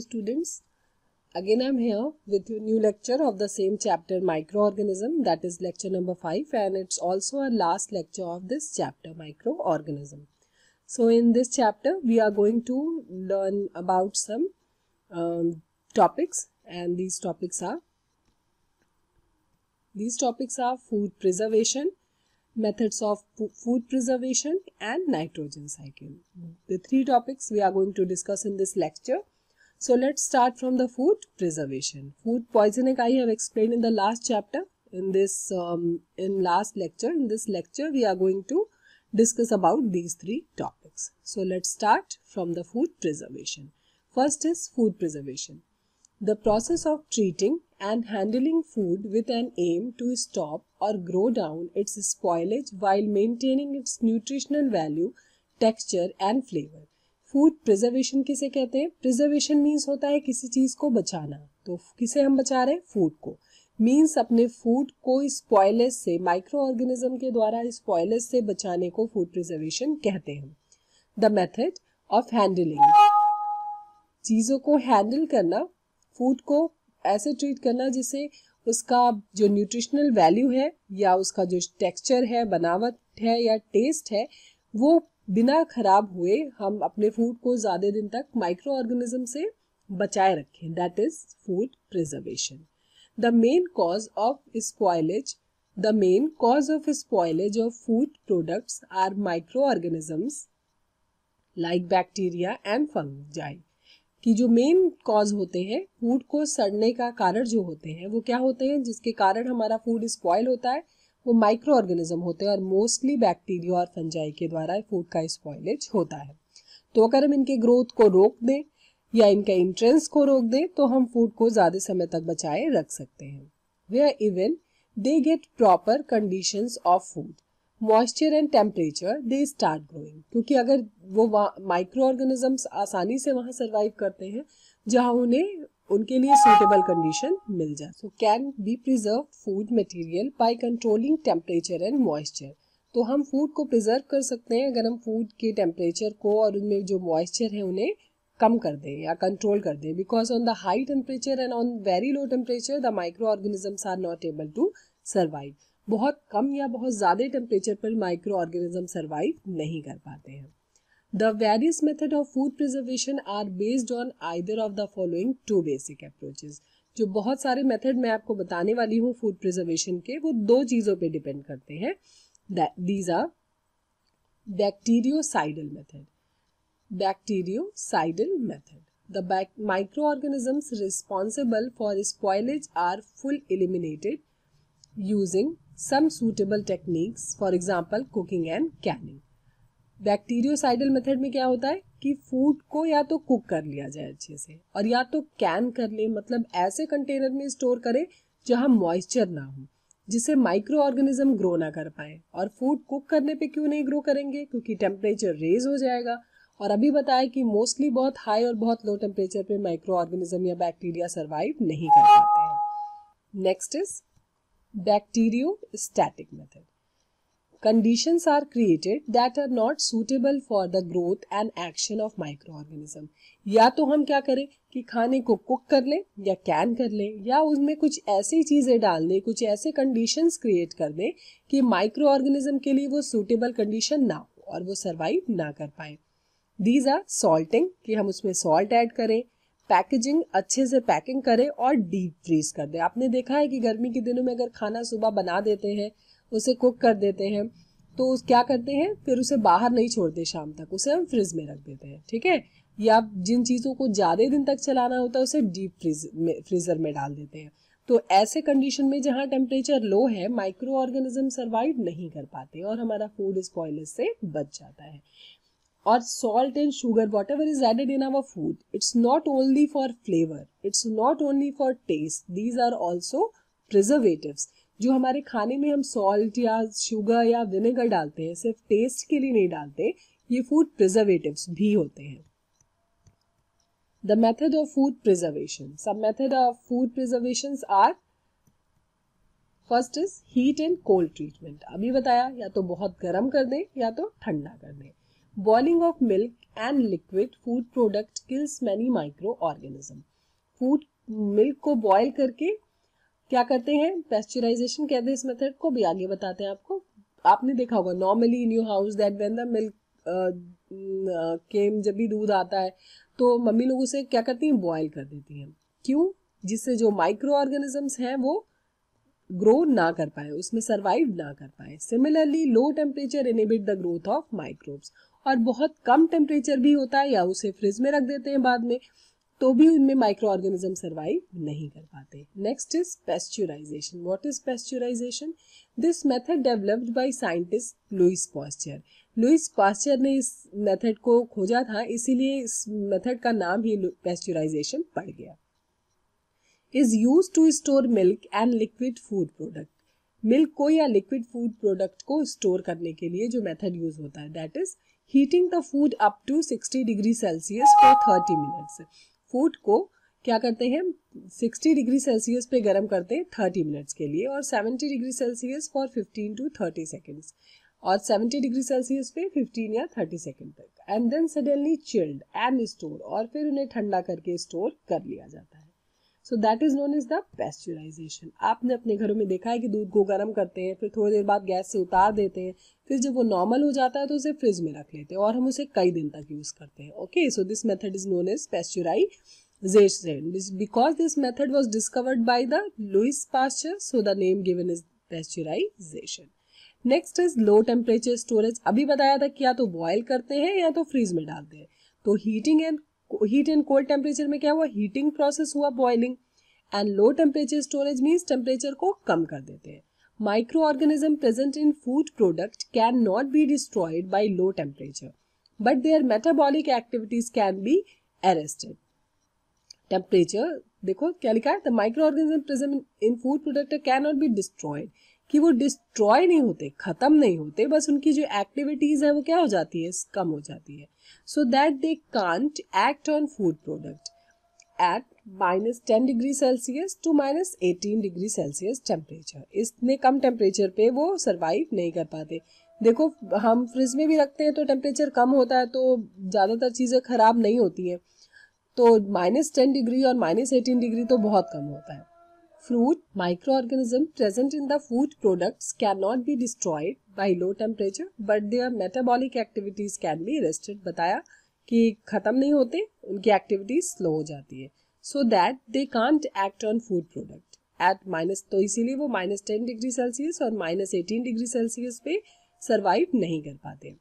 students, again I am here with a new lecture of the same chapter microorganism that is lecture number 5 and it's also our last lecture of this chapter microorganism. So in this chapter we are going to learn about some um, topics and these topics are these topics are food preservation, methods of food preservation and nitrogen cycle. The three topics we are going to discuss in this lecture. So let's start from the food preservation. Food poisoning I have explained in the last chapter. In this um, in last lecture, in this lecture we are going to discuss about these three topics. So let's start from the food preservation. First is food preservation. The process of treating and handling food with an aim to stop or grow down its spoilage while maintaining its nutritional value, texture and flavor. Food preservation किसे कहते हैं preservation means होता है किसी चीज़ को बचाना तो किसे हम बचा रहे हैं फूड को मीन्स अपने फूड को स्पॉयलेस से माइक्रो ऑर्गेनिज्म के द्वारा स्पॉयलेस से बचाने को फूड प्रिजर्वेशन कहते हैं द मेथड ऑफ हैंडलिंग चीज़ों को हैंडल करना फूड को ऐसे ट्रीट करना जिससे उसका जो न्यूट्रिशनल वैल्यू है या उसका जो टेक्सचर है बनावट है या टेस्ट है वो बिना खराब हुए हम अपने फूड को ज़्यादा दिन तक माइक्रो ऑर्गेनिज्म से बचाए रखें that is food preservation the main cause of spoilage the main cause of spoilage of food products are micro organisms like bacteria and fungi कि जो मेन कॉज होते हैं फूड को सड़ने का कारण जो होते हैं वो क्या होते हैं जिसके कारण हमारा फूड स्पॉयल होता है वो माइक्रो ऑर्गेनिज्म होते हैं और मोस्टली बैक्टीरिया और फंजाई के द्वारा फूड का स्पॉयलेज होता है तो अगर हम इनके ग्रोथ को रोक दें या इनके इंट्रेंस को रोक दें तो हम फूड को ज़्यादा समय तक बचाए रख सकते हैं वे even they get proper condition of food moisture and temperature they start growing क्योंकि अगर वो माइक्रो ऑर्गेनिजम्स आसानी से वहाँ सर्वाइव करते हैं जहाँ उन्हें उनके लिए सूटेबल कंडीशन मिल जाए so can be preserve food material by controlling temperature and moisture तो हम फूड को प्रिजर्व कर सकते हैं अगर हम फूड के टेम्परेचर को और उनमें जो मॉइस्चर है उन्हें कम कर दें या कंट्रोल कर दें because on the high temperature and on very low temperature the micro organisms are not able to survive बहुत कम या बहुत ज़्यादा टेम्परेचर पर माइक्रो ऑर्गेनिज्म सर्वाइव नहीं कर पाते हैं the various method of food preservation are based on either of the following two basic approaches जो बहुत सारे मेथड मैं आपको बताने वाली हूँ फूड प्रिजर्वेशन के वो दो चीज़ों पे डिपेंड करते हैं these are bacteriocidal method bacteriocidal method the micro organism responsible for spoilage are full eliminated using some suitable techniques for example cooking and canning bacteriocidal method में क्या होता है कि फूड को या तो कुक कर लिया जाए अच्छे से और या तो कैन कर ले मतलब ऐसे कंटेनर में स्टोर करें जहाँ मॉइस्चर ना हो जिससे माइक्रो ऑर्गेनिज्म ग्रो ना कर पाए और फूड कुक करने पे क्यों नहीं ग्रो करेंगे क्योंकि टेम्परेचर रेज हो जाएगा और अभी बताया कि मोस्टली बहुत हाई और बहुत लो टेम्परेचर पे माइक्रो ऑर्गेनिज्म या बैक्टीरिया सर्वाइव नहीं कर पाते हैं next is bacteriostatic method conditions are created that are not suitable for the growth and action of microorganism या तो हम क्या करें कि खाने को कुक कर लें या कैन कर लें या उसमें कुछ ऐसी चीज़ें डाल दें कुछ ऐसे कंडीशंस क्रिएट कर दें कि माइक्रो ऑर्गेनिज्म के लिए वो सूटेबल कंडीशन ना हो और वो सर्वाइव ना कर पाए दीज आर सॉल्टिंग कि हम उसमें सॉल्ट ऐड करें पैकेजिंग अच्छे से पैकिंग करें और डीप फ्रीज कर दें आपने देखा है कि गर्मी के दिनों में अगर खाना सुबह बना देते हैं उसे कुक कर देते हैं तो उस क्या करते हैं फिर उसे बाहर नहीं छोड़ते शाम तक उसे हम फ्रिज में रख देते हैं ठीक है या जिन चीज़ों को ज़्यादा दिन तक चलाना होता है उसे डीप फ्रिज में फ्रीज़र में डाल देते हैं तो ऐसे कंडीशन में जहाँ टेम्परेचर लो है माइक्रो ऑर्गेनिज्म सर्वाइव नहीं कर पाते और हमारा फूड स्पॉयलेज से बच जाता है और salt and sugar whatever is added in our food it's not only for flavour it's not only for taste these are also preservatives जो हमारे खाने में हम सॉल्ट या शुगर या विनेगर डालते हैं सिर्फ टेस्ट के लिए नहीं डालते ये फूड प्रिजर्वेटिव्स भी होते हैं the method of food preservation सब method of food preservation are first is heat and cold treatment अभी बताया या तो बहुत गर्म कर दें या तो ठंडा कर दें boiling of milk and liquid food product kills many micro organism food milk को बॉयल करके क्या करते हैं पेस्चराइजेशन कहते हैं इस मेथड को भी आगे बताते हैं आपको आपने देखा होगा normally in your house that when the milk came जब भी दूध आता है तो मम्मी लोग उसे क्या करती हैं बॉयल कर देती हैं क्यों जिससे जो माइक्रो ऑर्गेनिजम्स हैं वो ग्रो ना कर पाए उसमें सर्वाइव ना कर पाए similarly low temperature inhibit the growth of microbes और बहुत कम टेम्परेचर भी होता है या उसे फ्रिज में रख देते हैं बाद में तो भी उनमें माइक्रो ऑर्गेनिज्म सर्वाइव नहीं कर पाते next is pasteurisation what is pasteurisation this method developed by scientist Louis Pasteur Louis Pasteur ने इस मेथड को खोजा था इसीलिए इस मेथड का नाम ही पेस्चुराइजेशन पड़ गया is use to store milk and liquid food product milk को या लिक्विड फूड प्रोडक्ट को स्टोर करने के लिए जो मेथड यूज होता है that is heating the food up to 60 degree Celsius for 30 minutes food को क्या करते हैं 60 डिग्री सेल्सियस पे गर्म करते हैं 30 मिनट्स के लिए और 70 degree Celsius for 15 to 30 seconds और 70 डिग्री सेल्सियस पे 15 या 30 सेकेंड तक and then suddenly chilled and store और फिर उन्हें ठंडा करके स्टोर कर लिया जाता है so that is known is the pasteurisation आपने अपने घरों में देखा है कि दूध को गर्म करते हैं फिर थोड़ी देर बाद गैस से उतार देते हैं फिर जब वो नॉर्मल हो जाता है तो उसे फ्रिज में रख लेते हैं और हम उसे कई दिन तक यूज़ करते हैं okay so this method is known is pasteurisation because this method was discovered by the Louis Pasteur so the name given is pasteurisation next is low temperature storage अभी बताया था कि या तो बॉयल करते हैं या तो फ्रीज में डालते हैं तो heating and heat and cold temperature में क्या हुआ हीटिंग प्रोसेस हुआ boiling and low temperature storage means temperature को कम कर देते हैं micro organism present in food product can not be destroyed by low temperature but their metabolic activities can be arrested temperature देखो क्या लिखा है micro organism present in food product can not be destroyed कि वो destroy नहीं होते ख़त्म नहीं होते बस उनकी जो एक्टिविटीज़ है वो क्या हो जाती है कम हो जाती है so that they can't act on food product at minus ten degree Celsius to minus eighteen degree Celsius temperature इसने कम टेम्परेचर पे वो सर्वाइव नहीं कर पाते देखो हम फ्रिज में भी रखते हैं तो टेम्परेचर कम होता है तो ज़्यादातर चीज़ें ख़राब नहीं होती हैं तो माइनस टेन डिग्री और माइनस एटीन डिग्री तो बहुत कम होता है fruit micro Fruit present in the food food can not be destroyed by low temperature but their metabolic activities can be arrested बताया कि ख़त्म नहीं होते उनकी एक्टिविटीज स्लो हो जाती है so that they can't act on food product at minus तो इसीलिए वो माइनस टेन डिग्री सेल्सियस और माइनस एटीन डिग्री सेल्सियस पे सर्वाइव नहीं कर पाते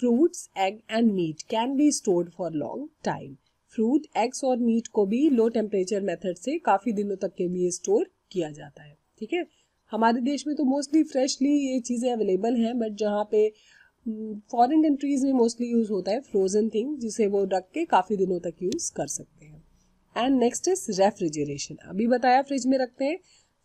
fruits egg and meat can be store for long time fruit eggs और meat को भी लो टेम्परेचर मेथड से काफ़ी दिनों तक के लिए स्टोर किया जाता है ठीक है हमारे देश में तो मोस्टली फ्रेशली ये चीज़ें अवेलेबल हैं बट जहाँ पे फॉरेन हम्म, कंट्रीज़ में मोस्टली यूज़ होता है फ्रोजन थिंग जिसे वो रख के काफ़ी दिनों तक यूज़ कर सकते हैं एंड नेक्स्ट इज रेफ्रिजरेशन अभी बताया फ्रिज में रखते हैं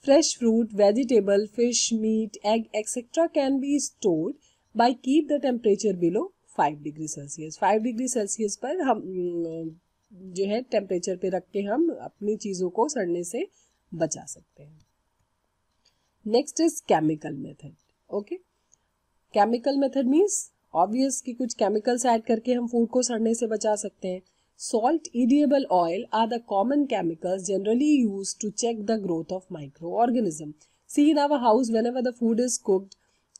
fresh fruit vegetable fish meat egg etcetera can be stored by keep the temperature below five degree Celsius five degree Celsius पर हम हम्म, जो है टेम्परेचर पे रख के हम अपनी चीज़ों को सड़ने से बचा सकते हैं next is chemical method okay chemical method means obvious कि कुछ केमिकल्स ऐड करके हम फूड को सड़ने से बचा सकते हैं salt edible oil are the common chemicals generally use to check the growth of micro organism see in our house whenever the food is cooked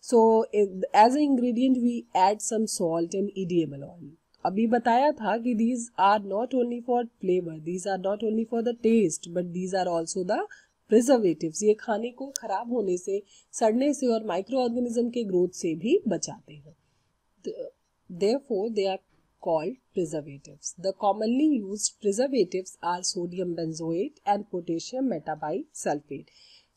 so as a ingredient we add some salt and edible oil अभी बताया था कि these are not only for flavour these are not only for the taste but these are also the preservative ये खाने को खराब होने से सड़ने से और माइक्रो ऑर्गेनिज्म के ग्रोथ से भी बचाते हैं they are called preservative the commonly use preservative are sodium benzoate and potassium potassium sulphate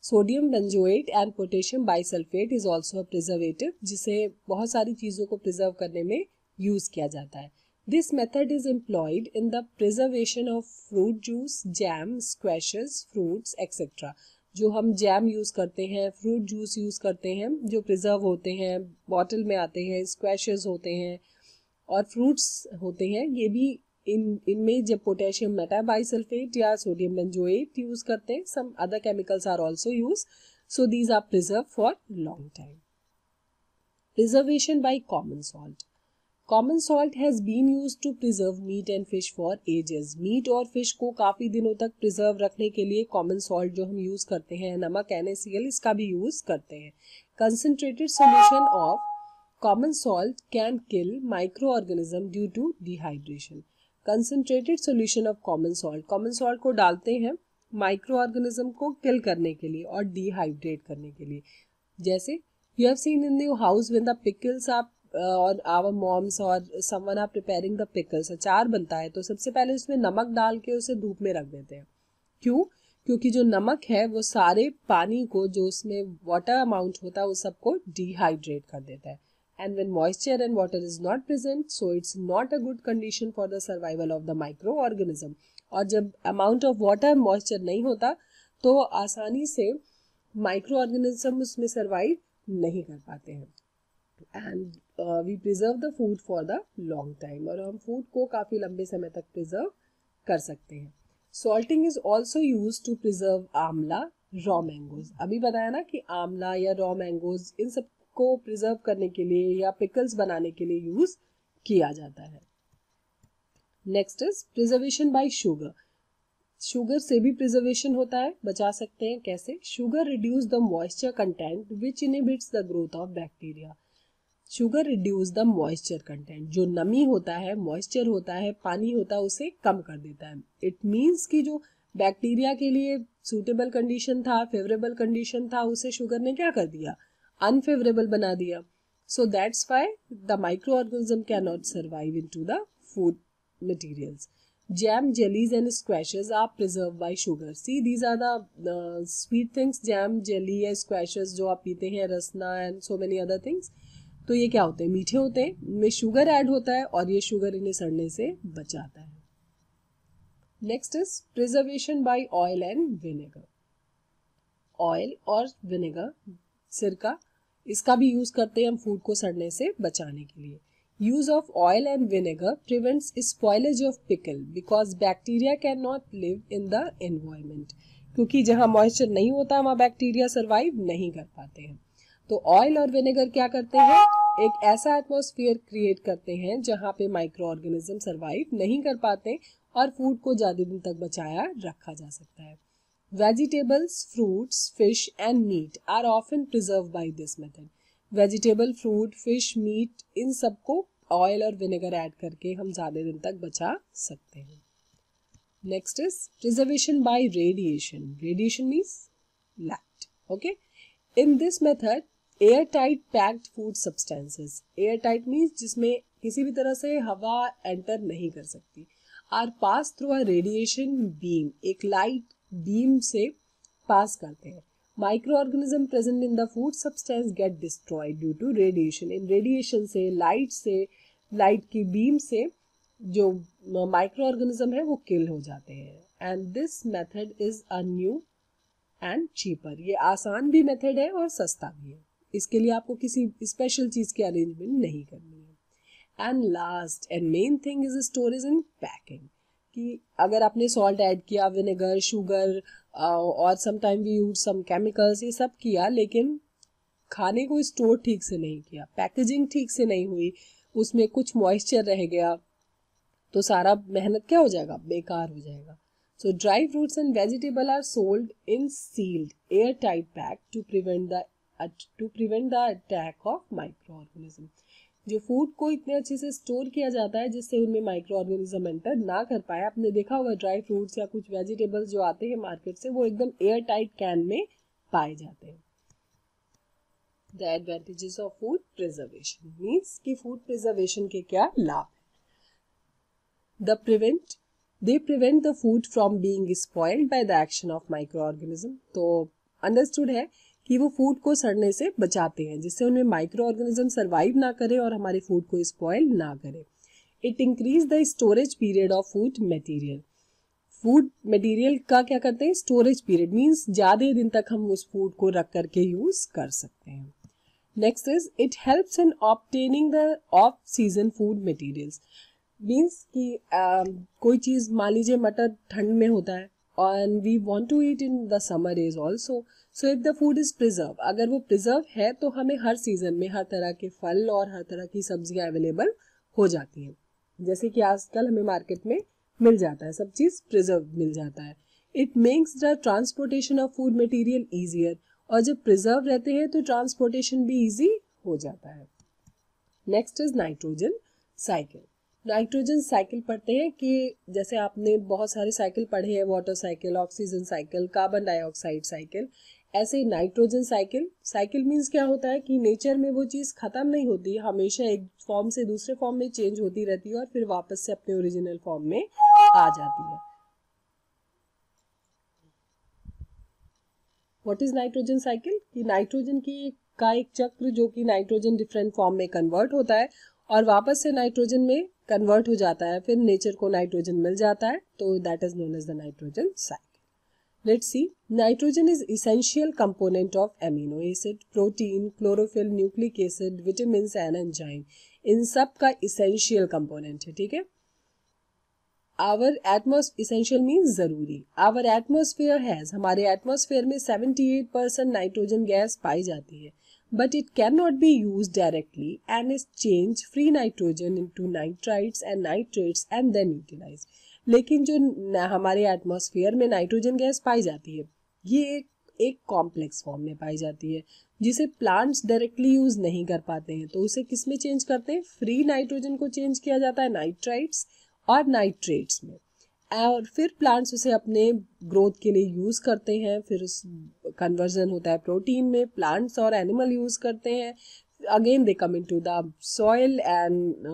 sodium benzoate and potassium bisulphate is also a preservative जिसे बहुत सारी चीज़ों को प्रिजर्व करने में यूज़ किया जाता है this method is employed in the preservation of fruit juice jam squashes fruits etcetera जो हम जैम यूज़ करते हैं फ्रूट जूस यूज़ करते हैं जो प्रिजर्व होते हैं बॉटल में आते हैं स्क्वैशेस होते हैं और फ्रूट्स होते हैं ये भी इन इनमें जब पोटेशियम मेटाबाइसल्फेट या सोडियम बेंजोएट यूज़ करते हैं some other chemicals are also use so these are preserve for long time preservation by common salt common salt has been use to preserve meat and fish for ages meat और fish को काफ़ी दिनों तक preserve रखने के लिए common salt जो हम यूज़ करते हैं नमक एन इसका भी यूज़ करते हैं concentrated solution of common salt can kill micro organism due to dehydration concentrated solution of common salt common salt को डालते हैं माइक्रो ऑर्गेनिज्म को किल करने के लिए और डिहाइड्रेट करने के लिए जैसे you have seen in those when the pickles आप Uh, और आवर मॉम्स और someone are preparing the pickles अचार बनता है तो सबसे पहले उसमें नमक डाल के उसे धूप में रख देते हैं क्यों क्योंकि जो नमक है वो सारे पानी को जो उसमें वाटर अमाउंट होता है वो सबको डिहाइड्रेट कर देता है and when moisture and water is not present so it's not a good condition for the survival of the micro organism और जब अमाउंट ऑफ वाटर मॉइस्चर नहीं होता तो आसानी से माइक्रो ऑर्गेनिज्म उसमें सर्वाइव नहीं कर पाते हैं and we preserve the food for the long time और हम फूड को काफ़ी लंबे समय तक प्रिजर्व कर सकते हैं salting is also use to preserve amla raw mangoes अभी बताया ना कि आमला या रॉ मैंगोज इन सब को प्रिजर्व करने के लिए या पिकल्स बनाने के लिए यूज किया जाता है next is preservation by sugar sugar से भी प्रिजर्वेशन होता है बचा सकते हैं कैसे sugar reduce the moisture content which inhibits the growth of bacteria sugar reduce the moisture content जो नमी होता है मॉइस्चर होता है पानी होता है उसे कम कर देता है इट मीन्स कि जो बैक्टीरिया के लिए सूटेबल कंडीशन था फेवरेबल कंडीशन था उसे शुगर ने क्या कर दिया अनफेवरेबल बना दिया so that's why the micro organism can not survive in to the food materials jam jellies and squashes are preserve by sugar see these are the uh, sweet things jam jelly and जो आप पीते हैं Rasna and so many other things तो ये क्या होते हैं मीठे होते हैं इनमें शुगर ऐड होता है और ये शुगर इन्हें सड़ने से बचाता है next is preservation by oil and vinegar oil और विनेगर सिरका इसका भी यूज़ करते हैं हम फूड को सड़ने से बचाने के लिए use of oil and vinegar prevents spoilage of pickle because bacteria can not live in the environment क्योंकि जहाँ मॉइस्चर नहीं होता वहाँ बैक्टीरिया सर्वाइव नहीं कर पाते हैं तो ऑयल और विनेगर क्या करते हैं एक ऐसा एटमोसफियर क्रिएट करते हैं जहाँ पे माइक्रो ऑर्गेनिज्म सर्वाइव नहीं कर पाते और फूड को ज़्यादा दिन तक बचाया रखा जा सकता है vegetables fruits fish and meat are often preserve by this method vegetable fruit fish meat इन सबको ऑयल और विनेगर ऐड करके हम ज़्यादा दिन तक बचा सकते हैं next is preservation by radiation radiation means light okay in this method air tight packed food substances air tight means जिसमें किसी भी तरह से हवा एंटर नहीं कर सकती are pass through a radiation beam एक लाइट बीम से पास करते हैं micro organism present in the food substance get destroyed due to radiation इन रेडिएशन से लाइट से लाइट की बीम से जो माइक्रो uh, ऑर्गेनिज्म है वो किल हो जाते हैं and this method is a new and cheaper ये आसान भी मेथड है और सस्ता भी है इसके लिए आपको किसी स्पेशल चीज़ की अरेंजमेंट नहीं करनी है and last and main thing is storage in packing कि अगर आपने सॉल्ट ऐड किया विनेगर शुगर uh, और sometime we use some chemicals ये सब किया लेकिन खाने को स्टोर ठीक से नहीं किया पैकेजिंग ठीक से नहीं हुई उसमें कुछ मॉइस्चर रह गया तो सारा मेहनत क्या हो जाएगा बेकार हो जाएगा so dry fruits and vegetable are sold in sealed air tight pack to prevent the to prevent the attack of micro organism जो फूड को इतने अच्छे से स्टोर किया जाता है जिससे उनमें माइक्रो ऑर्गेनिज्म एंटर ना कर पाए आपने देखा होगा ड्राई फ्रूट्स या कुछ वेजिटेबल्स जो आते हैं मार्केट से वो एकदम एयर टाइट कैन में पाए जाते हैं the advantages of food preservation means की फूड प्रिजर्वेशन के क्या लाभ तो है the prevent they prevent the food from being spoiled by the action of micro organism तो अंडरस्टूड है कि वो फूड को सड़ने से बचाते हैं जिससे उनमें माइक्रो ऑर्गेनिज्म सर्वाइव ना करें और हमारे फूड को स्पॉयल ना करें it increase the storage period of food material food material का क्या करते हैं स्टोरेज पीरियड मीन्स ज़्यादा दिन तक हम उस फूड को रख करके यूज़ कर सकते हैं next is it helps in obtaining the off season food materials means कि um, कोई चीज़ मान लीजिए मटर ठंड में होता है and we want to eat in the summer days also so if the food is preserve अगर वो प्रिजर्व है तो हमें हर सीज़न में हर तरह के फल और हर तरह की सब्जियां अवेलेबल हो जाती हैं जैसे कि आजकल हमें मार्केट में मिल जाता है सब चीज़ प्रिजर्व मिल जाता है it makes the transportation of food material easier और जब प्रिजर्व रहते हैं तो ट्रांसपोर्टेशन भी ईजी हो जाता है next is nitrogen cycle nitrogen cycle पढ़ते हैं कि जैसे आपने बहुत सारे साइकिल पढ़े हैं water cycle oxygen cycle carbon dioxide cycle ऐसे नाइट्रोजन साइकिल साइकिल मीन्स क्या होता है कि नेचर में वो चीज़ ख़त्म नहीं होती हमेशा एक फॉर्म से दूसरे फॉर्म में चेंज होती रहती है और फिर वापस से अपने ओरिजिनल फॉर्म में आ जाती है वॉट इज नाइट्रोजन साइकिल कि नाइट्रोजन की का एक चक्र जो कि नाइट्रोजन डिफरेंट फॉर्म में कन्वर्ट होता है और वापस से नाइट्रोजन में कन्वर्ट हो जाता है फिर नेचर को नाइट्रोजन मिल जाता है तो that is known as the nitrogen cycle let see nitrogen is essential component of amino acid protein chlorophyll nucleic acid vitamin and enzyme इन सब का इसेंशियल कंपोनेंट है ठीक है आवर एटमोस इसेंशियल मीन्स जरूरी आवर एटमोसफेयर हैज हमारे atmosphere में seventy eight percent nitrogen gas पाई जाती है but it cannot be used directly and is changed free nitrogen into nitrites and nitrates and then utilize लेकिन जो हमारे atmosphere में नाइट्रोजन गैस पाई जाती है ये एक एक कॉम्प्लेक्स फॉर्म में पाई जाती है जिसे प्लांट्स डायरेक्टली यूज नहीं कर पाते हैं तो उसे किस में चेंज करते हैं फ्री नाइट्रोजन को चेंज किया जाता है नाइट्राइट्स और नाइट्रेट्स में और फिर प्लांट्स उसे अपने ग्रोथ के लिए यूज़ करते हैं फिर उस कन्वर्जन होता है प्रोटीन में प्लांट्स और एनिमल यूज़ करते हैं again they come in to the soil and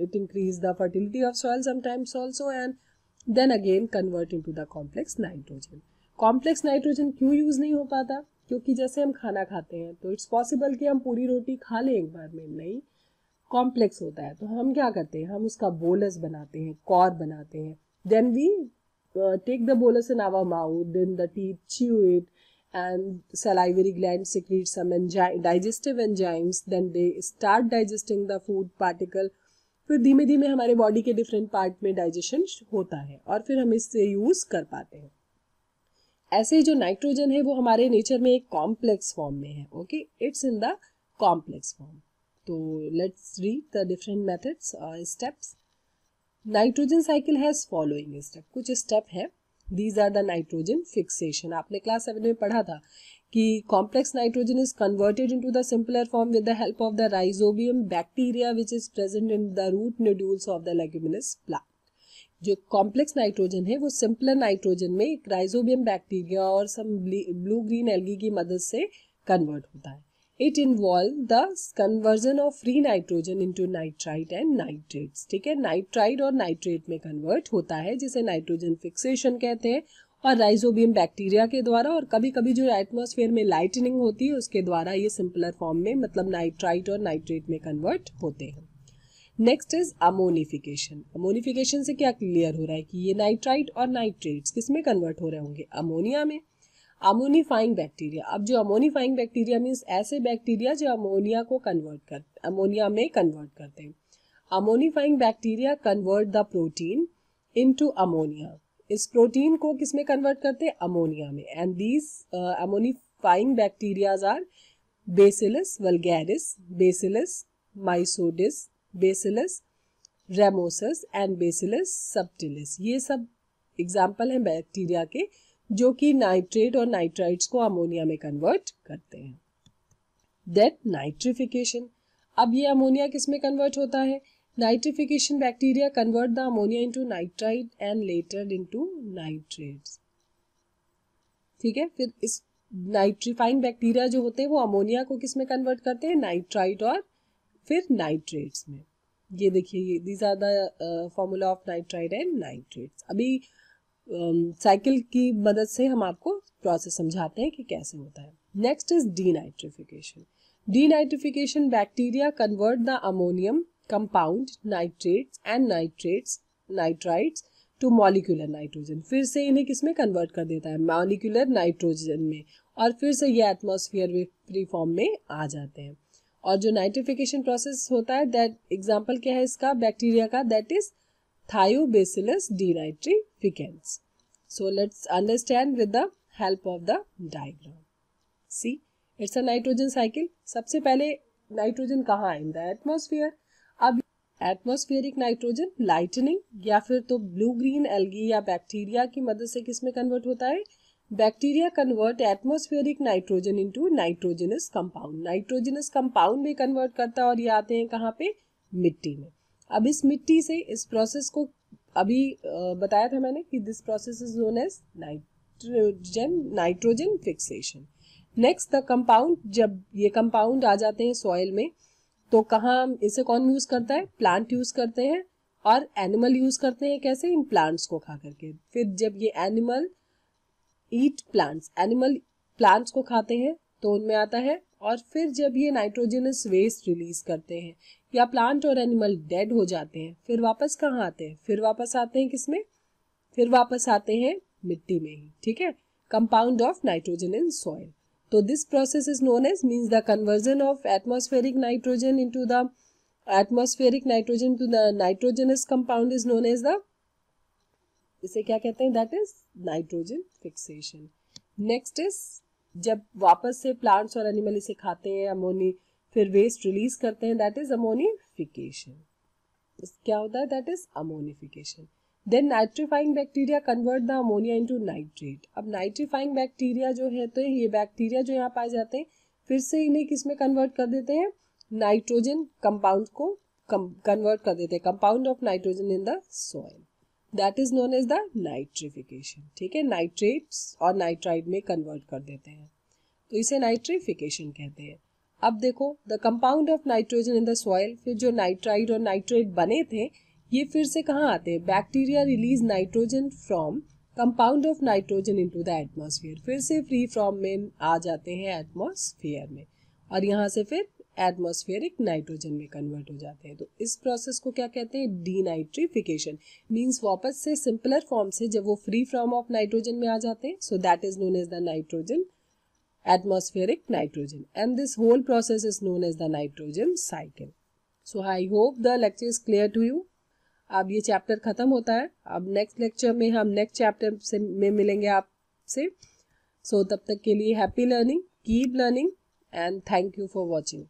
it increase the fertility of soil sometimes also and then again convert in to the complex nitrogen complex nitrogen क्यों use नहीं हो पाता क्योंकि जैसे हम खाना खाते हैं तो इट्स पॉसिबल कि हम पूरी रोटी खा लें एक बार में नहीं कॉम्प्लेक्स होता है तो हम क्या करते हैं हम उसका बोलस बनाते हैं कॉर बनाते हैं Then we uh, take the bolus in our mouth, then the teeth chew it, and salivary gland secrete some enzyme digestive enzymes. Then they start digesting the food particle. फिर धीमे धीमे हमारे body के different part में digestion होता है और फिर हम इससे यूज़ कर पाते हैं ऐसे जो नाइट्रोजन है वो हमारे नेचर में एक कॉम्प्लेक्स फॉर्म में है okay it's in the complex form तो let's read the different methods और steps nitrogen cycle has following step कुछ स्टेप है these are the nitrogen fixation आपने क्लास सेवन में पढ़ा था कि complex nitrogen is converted to the simpler form with the help of the rhizobium bacteria which is present in the root nodules of the leguminous plant जो complex nitrogen है वो simpler nitrogen में एक rhizobium bacteria और सम blue green algae की मदद से convert होता है it involve the conversion of free nitrogen into nitrite and nitrates ठीक है नाइट्राइड और नाइट्रेट में कन्वर्ट होता है जिसे नाइट्रोजन फिक्सेशन कहते हैं और राइजोबियम बैक्टीरिया के द्वारा और कभी कभी जो एटमोसफेयर में लाइटनिंग होती है उसके द्वारा ये सिंपलर फॉर्म में मतलब नाइट्राइट और नाइट्रेट में कन्वर्ट होते हैं नेक्स्ट इज अमोनिफिकेशन अमोनिफिकेशन से क्या क्लियर हो रहा है कि ये नाइट्राइट और नाइट्रेट्स किस में कन्वर्ट हो रहे होंगे अमोनिया में अमोनीफाइंग बैक्टीरिया अब जो अमोनीफाइंग बैक्टीरिया मीन्स ऐसे बैक्टीरिया जो अमोनिया को कन्वर्ट कर अमोनिया में कन्वर्ट करते हैं ammonifying bacteria convert the protein into ammonia इस प्रोटीन को किस में कन्वर्ट करते हैं अमोनिया में and these ammonifying bacterias are bacillus vulgaris bacillus mycoides bacillus ramosus and bacillus subtilis ये सब एग्जाम्पल हैं बैक्टीरिया के जो कि नाइट्रेट और नाइट्राइट्स को अमोनिया में कन्वर्ट करते हैं देन नाइट्रिफिकेशन अब ये अमोनिया किस में कन्वर्ट होता है nitrification bacteria convert the ammonia into nitrite and later into nitrate ठीक है फिर इस नाइट्रीफाइंग बैक्टीरिया जो होते हैं वो अमोनिया को किस में कन्वर्ट करते हैं नाइट्राइट और फिर नाइट्रेट्स में ये देखिए ये these are the formula of nitrite and nitrates अभी साइकिल की मदद से हम आपको प्रोसेस समझाते हैं कि कैसे होता है next is denitrification denitrification bacteria convert the ammonium compound nitrates and nitrates nitrites to molecular nitrogen फिर से इन्हें किसमें कन्वर्ट कर देता है मॉलिकुलर नाइट्रोजन में और फिर से ये एटमोसफियर फ्री फॉर्म में आ जाते हैं और जो नाइट्रिफिकेशन प्रोसेस होता है दैट एग्जाम्पल क्या है इसका बैक्टीरिया का that is Thiobacillus denitrificans. So let's understand with the help of the diagram. See, it's a nitrogen cycle सबसे पहले नाइट्रोजन कहाँ इन द एटमोसफियर अब एटमोस्फियरिक नाइट्रोजन लाइटनिंग या फिर तो ब्लू ग्रीन एल्गी या बैक्टीरिया की मदद से किस में कन्वर्ट होता है bacteria convert atmospheric nitrogen into nitrogenous compound nitrogenous compound में कन्वर्ट करता है और ये आते हैं कहाँ पे मिट्टी में अब इस मिट्टी से इस प्रोसेस को अभी बताया था मैंने कि this process is known as nitrogen nitrogen fixation next the compound जब ये कंपाउंड आ जाते हैं सॉइल में तो कहाँ इसे कौन यूज करता है प्लांट यूज करते हैं और एनिमल यूज करते हैं कैसे इन प्लांट्स को खा करके फिर जब ये animal eat plants animal plants को खाते हैं तो उनमें आता है और फिर जब ये नाइट्रोजनस वेस्ट रिलीज करते हैं या प्लांट और एनिमल डेड हो जाते हैं फिर वापस कहाँ आते हैं फिर वापस आते हैं किसमें फिर वापस आते हैं मिट्टी में ही ठीक है compound of nitrogen in soil तो this process is known as means the conversion of atmospheric nitrogen into the atmospheric nitrogen to the nitrogenous compound is known as the इसे क्या कहते हैं that is nitrogen fixation next is जब वापस से plants और animal इसे खाते हैं अमोनी फिर वेस्ट रिलीज करते हैं दैट इज अमोनिफिकेशन क्या होता है that is ammonification then nitrifying bacteria convert the ammonia into nitrate अब नाइट्रीफाइंग बैक्टीरिया जो है तो ये बैक्टीरिया जो यहाँ पाए जाते हैं फिर से इन्हें किस में कन्वर्ट कर देते हैं नाइट्रोजन कंपाउंड को कन्वर्ट कर देते हैं compound of nitrogen in the soil that is known as the nitrification ठीक है नाइट्रेट्स और नाइट्राइड में कन्वर्ट कर देते हैं तो इसे नाइट्रिफिकेशन कहते हैं अब देखो the compound of nitrogen in the soil फिर जो नाइट्राइड और नाइट्रेट बने थे ये फिर से कहाँ आते हैं bacteria release nitrogen from compound of nitrogen into the atmosphere फिर से फ्री फ्रॉम में आ जाते हैं एटमॉस्फेयर में और यहाँ से फिर एटमोस्फेरिक नाइट्रोजन में कन्वर्ट हो जाते हैं तो इस प्रोसेस को क्या कहते हैं नाइट्रीफिकेशन मींस वापस से सिंपलर फॉर्म से जब वो फ्री फॉर्म ऑफ नाइट्रोजन में आ जाते हैं so that is known as the nitrogen atmospheric nitrogen and this whole process is known as the nitrogen cycle so I hope the lecture is clear to you अब ये chapter खत्म होता है अब नेक्स्ट लेक्चर में हम next chapter से में मिलेंगे आपसे सो so, तब तक के लिए happy learning keep learning and thank you for watching